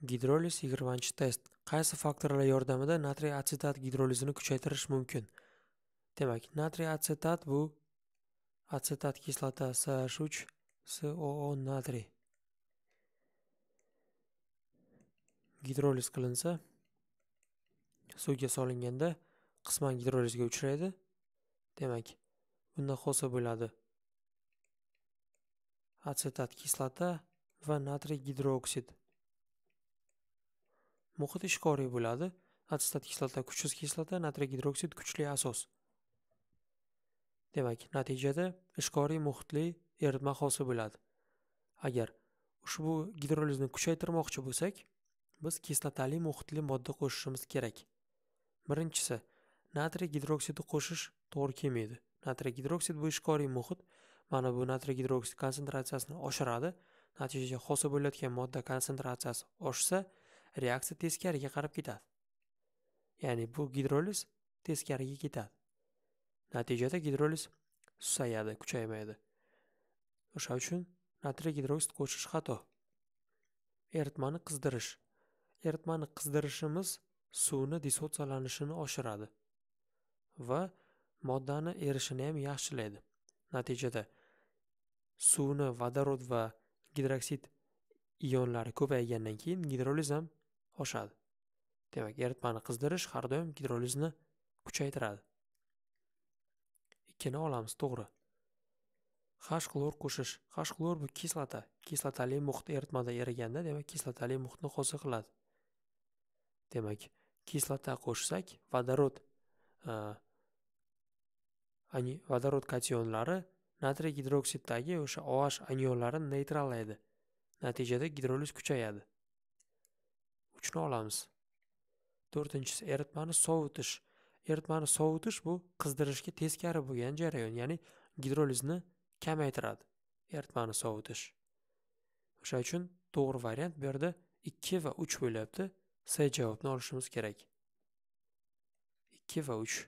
gidroliz yigirmanchi test qaysi faktorlar yordamida natriy atsetat gidrolizini kuchaytirish mumkin demak natriy atsetat bu atsetat kislotasi h uch soo natriy gidroliz qilinsa suvga solinganda qisman gidrolizga uchraydi demak bunda hosil bo'ladi atsetat kislota va natriy gidrooksid muhit ishkoriy bo'ladi atsitat kislota kuchsiz kislota natriy gidroksid kuchli asos demak natijada ishkoriy muhitli eritma hosil bo'ladi agar ushbu gidrolizni kuchaytirmoqchi bo'lsak biz kislotali muhitli modda qo'shishimiz kerak birinchisi natriy gidroksidi qo'shish to'g'ri kelmaydi natriy gidroksid bu ishkoriy muhit mana bu natriy gidroksid konsentratsiyasini oshiradi natijada hosil bo'layotgan modda konsentratsiyasi oshsa reaksiya teskariga qarab ketadi ya'ni bu gidroliz teskariga ketadi natijada gidroliz susayadi kuchaymaydi o'sha uchun natriy gidroksid qo'shish xato eritmani qizdirish eritmani qizdirishimiz suvni dissotsiyalanishini oshiradi va moddani erishini ham yaxshilaydi natijada suvni vodorod va gidroksid ionlari ko'paygandan keyin gidroliz ham oshadi demak eritmani qizdirish har doim gidrolizni kuchaytiradi ikkini olamiz to'g'ri h xlor qo'shish h xlor bu kislota kislotali muhit eritmada eriganda demak kislotali muhitni hosil qiladi demak kislota qo'shsak vodorod e, ani vodorod kationlari natriy gidroksiddagi o'sha oh anionlarini neytrallaydi natijada gidroliz kuchayadi kuchini olamiz to'rtinchisi eritmani sovutish eritmani sovutish bu qizdirishga teskari bo'lgan jarayon ya'ni gidrolizni kamaytiradi eritmani sovutish o'sha uchun to'g'ri variant bu yerda ikki va uch bo'lyapti s javobni olishimiz kerak ikki va uch